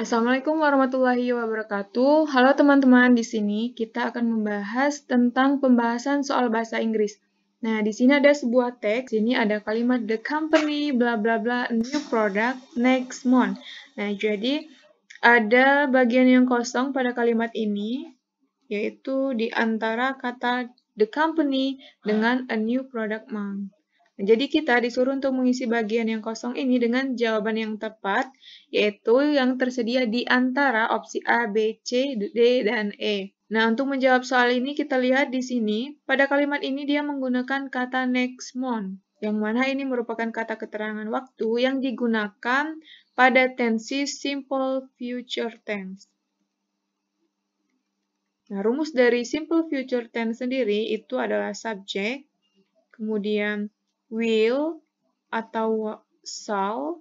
Assalamualaikum warahmatullahi wabarakatuh. Halo teman-teman, di sini kita akan membahas tentang pembahasan soal bahasa Inggris. Nah, di sini ada sebuah teks, Ini ada kalimat the company bla bla bla new product next month. Nah, jadi ada bagian yang kosong pada kalimat ini yaitu di antara kata the company dengan a new product month. Jadi kita disuruh untuk mengisi bagian yang kosong ini dengan jawaban yang tepat, yaitu yang tersedia di antara opsi A, B, C, D, dan E. Nah, untuk menjawab soal ini kita lihat di sini, pada kalimat ini dia menggunakan kata next month, yang mana ini merupakan kata keterangan waktu yang digunakan pada tensi simple future tense. Nah, rumus dari simple future tense sendiri itu adalah subjek, kemudian will atau shall.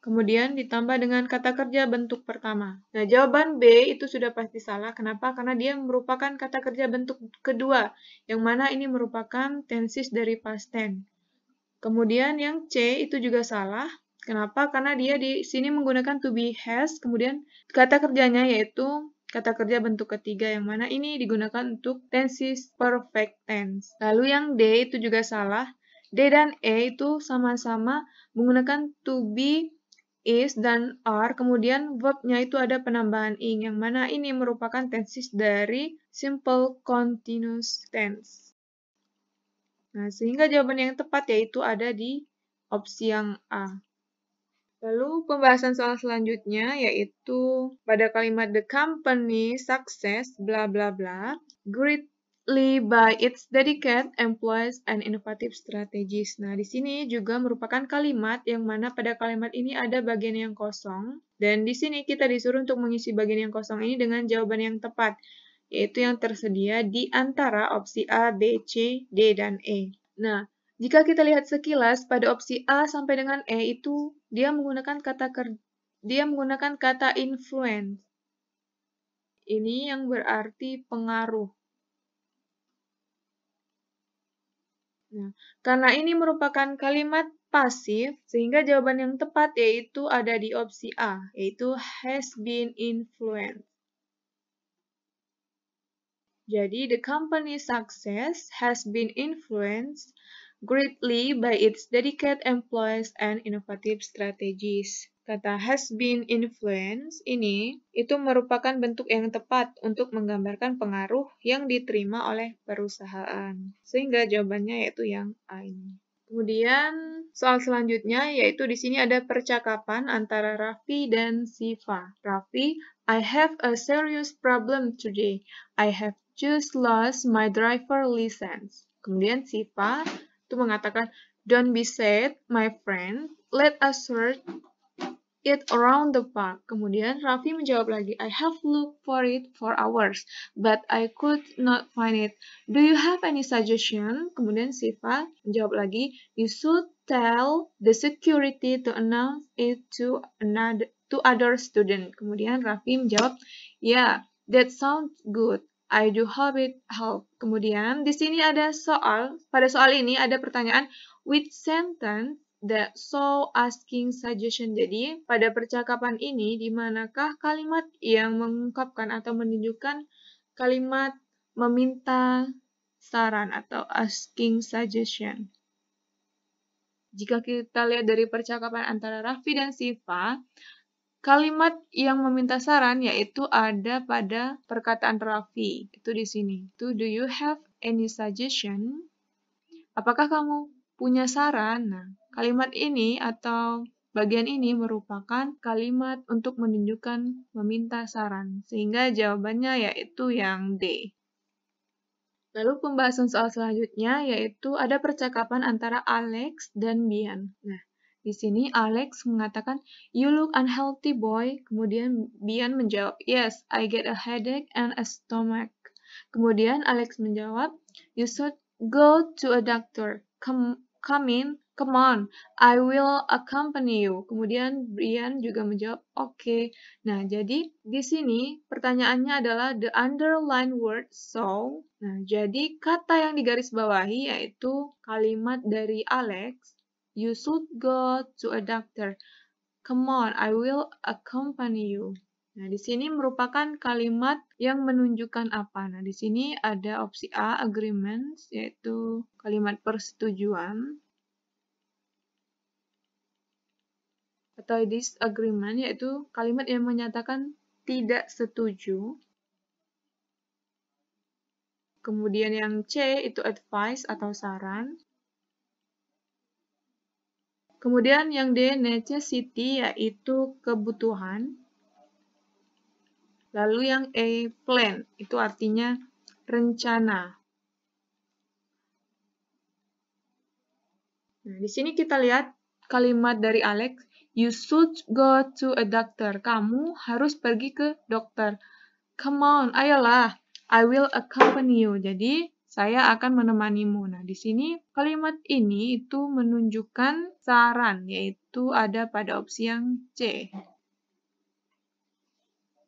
Kemudian ditambah dengan kata kerja bentuk pertama. Nah, jawaban B itu sudah pasti salah. Kenapa? Karena dia merupakan kata kerja bentuk kedua, yang mana ini merupakan tenses dari past tense. Kemudian yang C itu juga salah. Kenapa? Karena dia di sini menggunakan to be has, kemudian kata kerjanya yaitu kata kerja bentuk ketiga yang mana ini digunakan untuk tenses perfect tense. Lalu yang D itu juga salah. D dan E itu sama-sama menggunakan to be, is, dan are. Kemudian verbnya itu ada penambahan ing, yang mana ini merupakan tenses dari simple continuous tense. Nah, sehingga jawaban yang tepat yaitu ada di opsi yang A. Lalu pembahasan soal selanjutnya yaitu pada kalimat the company success bla bla bla, great Lastly, by its dedicated employees and innovative strategies. Nah, di sini juga merupakan kalimat yang mana pada kalimat ini ada bagian yang kosong. Dan di sini kita disuruh untuk mengisi bagian yang kosong ini dengan jawaban yang tepat, yaitu yang tersedia di antara opsi A, B, C, D, dan E. Nah, jika kita lihat sekilas pada opsi A sampai dengan E itu dia menggunakan kata ker dia menggunakan kata influence. Ini yang berarti pengaruh. Nah, karena ini merupakan kalimat pasif, sehingga jawaban yang tepat yaitu ada di opsi A, yaitu has been influenced. Jadi, the company's success has been influenced greatly by its dedicated employees and innovative strategies. Kata has been influenced ini itu merupakan bentuk yang tepat untuk menggambarkan pengaruh yang diterima oleh perusahaan. Sehingga jawabannya yaitu yang A ini. Kemudian soal selanjutnya yaitu di sini ada percakapan antara Raffi dan Siva. Raffi, I have a serious problem today. I have just lost my driver license. Kemudian Siva itu mengatakan, Don't be sad, my friend. Let us search it around the park. Kemudian Raffi menjawab lagi, I have looked for it for hours, but I could not find it. Do you have any suggestion? Kemudian Siva menjawab lagi, you should tell the security to announce it to another to other student. Kemudian Raffi menjawab, yeah, that sounds good. I do hope it help. Kemudian di sini ada soal, pada soal ini ada pertanyaan which sentence the so asking suggestion. Jadi, pada percakapan ini, di manakah kalimat yang mengungkapkan atau menunjukkan kalimat meminta saran atau asking suggestion. Jika kita lihat dari percakapan antara Raffi dan Siva, kalimat yang meminta saran yaitu ada pada perkataan Raffi. Itu di sini. Itu do you have any suggestion? Apakah kamu punya saran? Nah, Kalimat ini atau bagian ini merupakan kalimat untuk menunjukkan meminta saran, sehingga jawabannya yaitu yang D. Lalu pembahasan soal selanjutnya yaitu ada percakapan antara Alex dan Bian. Nah, di sini Alex mengatakan, "You look unhealthy, boy." Kemudian Bian menjawab, "Yes, I get a headache and a stomach." Kemudian Alex menjawab, "You should go to a doctor. Come come in Come on, I will accompany you. Kemudian Brian juga menjawab, oke. Okay. Nah, jadi di sini pertanyaannya adalah the underline word so. Nah, jadi kata yang digarisbawahi yaitu kalimat dari Alex, you should go to a doctor. Come on, I will accompany you. Nah, di sini merupakan kalimat yang menunjukkan apa. Nah, di sini ada opsi A, agreements, yaitu kalimat persetujuan. atau disagreement yaitu kalimat yang menyatakan tidak setuju. Kemudian yang C itu advice atau saran. Kemudian yang D necessity yaitu kebutuhan. Lalu yang E plan itu artinya rencana. Nah, di sini kita lihat kalimat dari Alex You should go to a doctor. Kamu harus pergi ke dokter. Come on, ayolah. I will accompany you. Jadi, saya akan menemanimu. Nah, di sini kalimat ini itu menunjukkan saran, yaitu ada pada opsi yang C.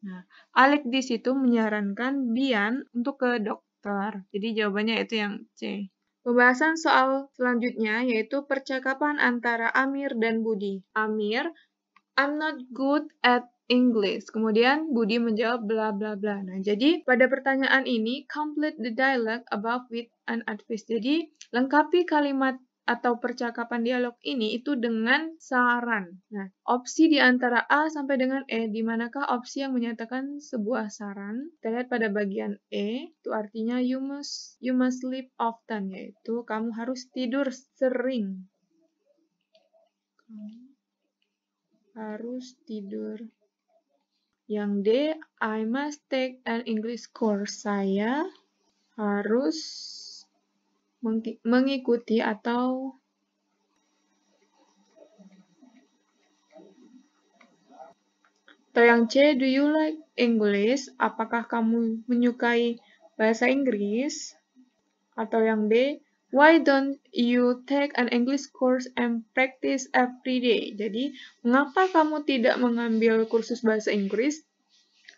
Nah, Alec di situ menyarankan Bian untuk ke dokter. Jadi jawabannya itu yang C. Pembahasan soal selanjutnya yaitu percakapan antara Amir dan Budi. Amir, I'm not good at English. Kemudian Budi menjawab bla bla bla. Nah, jadi pada pertanyaan ini complete the dialogue above with an advice. Jadi lengkapi kalimat atau percakapan dialog ini itu dengan saran. Nah, opsi di antara A sampai dengan E, di manakah opsi yang menyatakan sebuah saran? Kita lihat pada bagian E, itu artinya you must you must sleep often yaitu kamu harus tidur sering. Harus tidur yang D, I must take an English course. Saya harus mengikuti atau Atau yang C, do you like English? Apakah kamu menyukai bahasa Inggris? Atau yang B, why don't you take an English course and practice every day? Jadi, mengapa kamu tidak mengambil kursus bahasa Inggris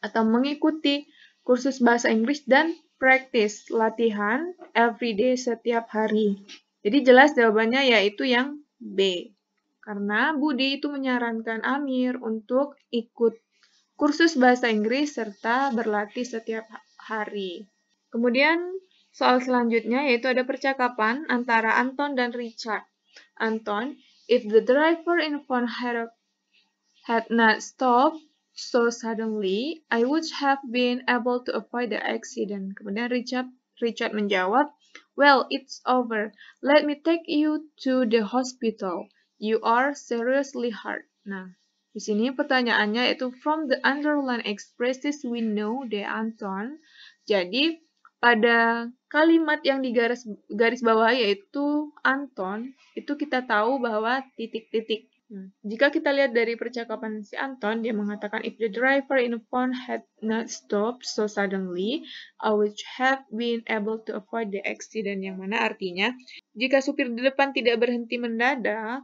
atau mengikuti kursus bahasa Inggris dan practice, latihan, everyday, setiap hari. Jadi jelas jawabannya yaitu yang B. Karena Budi itu menyarankan Amir untuk ikut kursus bahasa Inggris serta berlatih setiap hari. Kemudian soal selanjutnya yaitu ada percakapan antara Anton dan Richard. Anton, if the driver in front had, had not stopped, So suddenly, I would have been able to avoid the accident. Kemudian Richard, Richard menjawab, Well, it's over. Let me take you to the hospital. You are seriously hurt. Nah, di sini pertanyaannya itu from the underline expresses we know the Anton. Jadi, pada kalimat yang di garis, garis bawah yaitu Anton, itu kita tahu bahwa titik-titik. Hmm. jika kita lihat dari percakapan si Anton, dia mengatakan, If the driver in the phone had not stopped so suddenly, I would have been able to avoid the accident. Yang mana artinya, jika supir di depan tidak berhenti mendadak,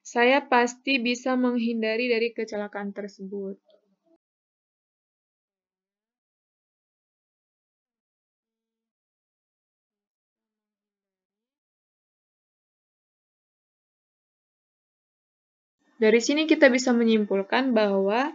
saya pasti bisa menghindari dari kecelakaan tersebut. Dari sini kita bisa menyimpulkan bahwa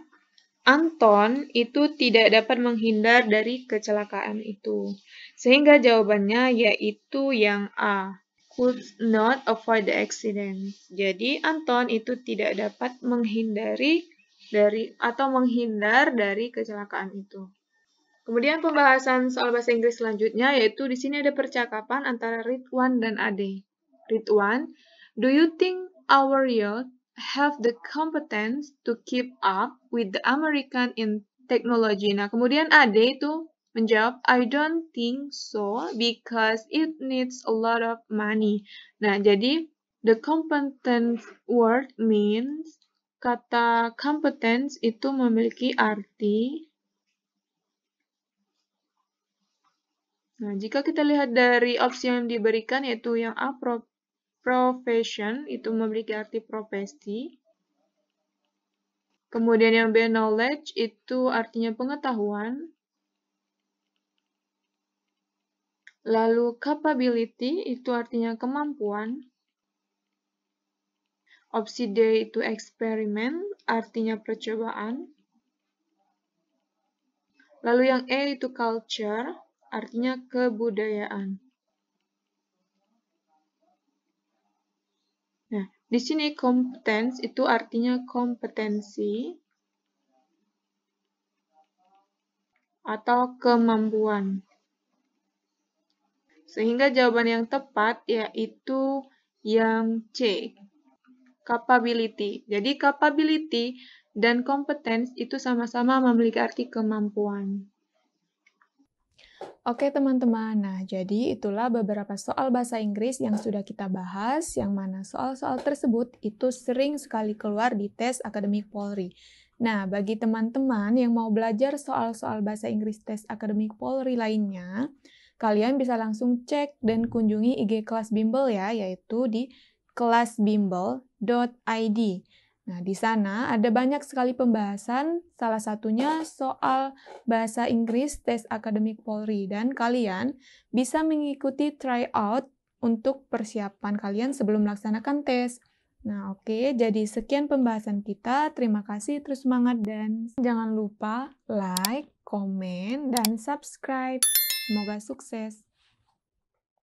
Anton itu tidak dapat menghindar dari kecelakaan itu. Sehingga jawabannya yaitu yang A. Could not avoid the accident. Jadi Anton itu tidak dapat menghindari dari atau menghindar dari kecelakaan itu. Kemudian pembahasan soal bahasa Inggris selanjutnya yaitu di sini ada percakapan antara Ridwan dan Ade. Ridwan, do you think our yacht have the competence to keep up with the American in technology. Nah, kemudian Ade itu menjawab, I don't think so because it needs a lot of money. Nah, jadi the competence word means kata competence itu memiliki arti Nah, jika kita lihat dari opsi yang diberikan yaitu yang approve profession itu memiliki arti profesi. Kemudian yang B knowledge itu artinya pengetahuan. Lalu capability itu artinya kemampuan. Opsi D itu eksperimen, artinya percobaan. Lalu yang E itu culture, artinya kebudayaan. Di sini competence itu artinya kompetensi atau kemampuan. Sehingga jawaban yang tepat yaitu yang C, capability. Jadi capability dan kompetensi itu sama-sama memiliki arti kemampuan. Oke teman-teman, nah jadi itulah beberapa soal bahasa Inggris yang sudah kita bahas, yang mana soal-soal tersebut itu sering sekali keluar di tes akademik Polri. Nah, bagi teman-teman yang mau belajar soal-soal bahasa Inggris tes akademik Polri lainnya, kalian bisa langsung cek dan kunjungi IG kelas bimbel ya, yaitu di kelasbimbel.id. Nah, di sana ada banyak sekali pembahasan, salah satunya soal bahasa Inggris tes akademik Polri dan kalian bisa mengikuti tryout untuk persiapan kalian sebelum melaksanakan tes. Nah, oke, okay, jadi sekian pembahasan kita. Terima kasih, terus semangat, dan jangan lupa like, komen, dan subscribe. Semoga sukses!